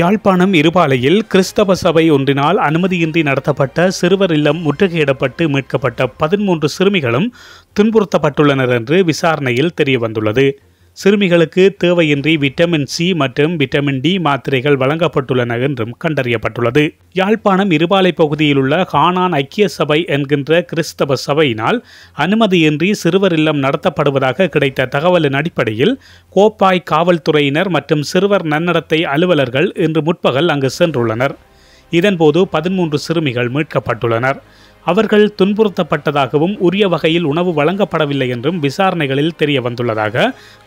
யாழ்ப்பாணம் இருபாலையில் கிறிஸ்தவ சபை ஒன்றினால் அனுமதியின்றி நடத்தப்பட்ட சிறுவர் இல்லம் முற்றுகையிடப்பட்டு மீட்கப்பட்ட பதிமூன்று சிறுமிகளும் துன்புறுத்தப்பட்டுள்ளனர் என்று விசாரணையில் தெரியவந்துள்ளது சிறுமிகளுக்கு தேவையின்றி விட்டமின் சி மற்றும் விட்டமின் டி மாத்திரைகள் வழங்கப்பட்டுள்ளன என்றும் கண்டறியப்பட்டுள்ளது யாழ்ப்பாணம் இருபாலை பகுதியில் உள்ள ஹானான் ஐக்கிய சபை என்கின்ற கிறிஸ்தவ சபையினால் அனுமதியின்றி சிறுவர் இல்லம் நடத்தப்படுவதாக கிடைத்த தகவலின் அடிப்படையில் கோப்பாய் காவல்துறையினர் மற்றும் சிறுவர் நன்னடத்தை அலுவலர்கள் இன்று முற்பகல் அங்கு சென்றுள்ளனர் இதன்போது பதிமூன்று சிறுமிகள் மீட்கப்பட்டுள்ளனர் அவர்கள் துன்புறுத்தப்பட்டதாகவும் உரிய வகையில் உணவு வழங்கப்படவில்லை என்றும் விசாரணைகளில் தெரிய வந்துள்ளதாக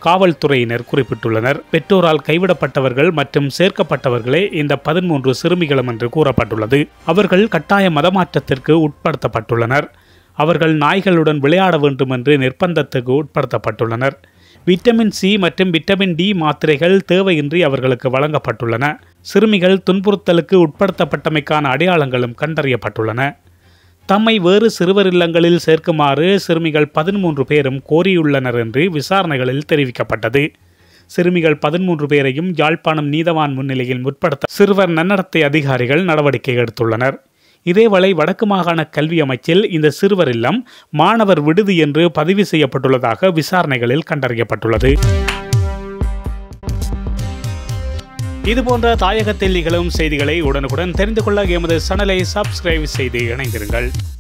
காவல்துறையினர் குறிப்பிட்டுள்ளனர் பெற்றோரால் கைவிடப்பட்டவர்கள் மற்றும் சேர்க்கப்பட்டவர்களே இந்த பதிமூன்று சிறுமிகளும் என்று கூறப்பட்டுள்ளது அவர்கள் கட்டாய மதமாற்றத்திற்கு உட்படுத்தப்பட்டுள்ளனர் அவர்கள் நாய்களுடன் விளையாட வேண்டும் என்று நிர்பந்தத்துக்கு உட்படுத்தப்பட்டுள்ளனர் விட்டமின் சி மற்றும் விட்டமின் டி மாத்திரைகள் தேவையின்றி அவர்களுக்கு வழங்கப்பட்டுள்ளன சிறுமிகள் துன்புறுத்தலுக்கு உட்படுத்தப்பட்டமைக்கான அடையாளங்களும் கண்டறியப்பட்டுள்ளன தம்மை வேறு சிறுவர் இல்லங்களில் சேர்க்குமாறு சிறுமிகள் பதிமூன்று பேரும் கோரியுள்ளனர் என்று விசாரணைகளில் தெரிவிக்கப்பட்டது சிறுமிகள் பதிமூன்று பேரையும் யாழ்ப்பாணம் நீதவான் முன்னிலையில் முற்படுத்த சிறுவர் நன்னடத்தை அதிகாரிகள் நடவடிக்கை எடுத்துள்ளனர் இதேவேளை வடக்கு மாகாண கல்வி அமைச்சில் இந்த சிறுவர் இல்லம் மாணவர் விடுதி என்று பதிவு செய்யப்பட்டுள்ளதாக விசாரணைகளில் கண்டறியப்பட்டுள்ளது இதுபோன்ற தாயகத்தில் நிகழும் செய்திகளை உடனுக்குடன் தெரிந்து கொள்ள எமது சேனலை சப்ஸ்கிரைப் செய்து இணைந்திருங்கள்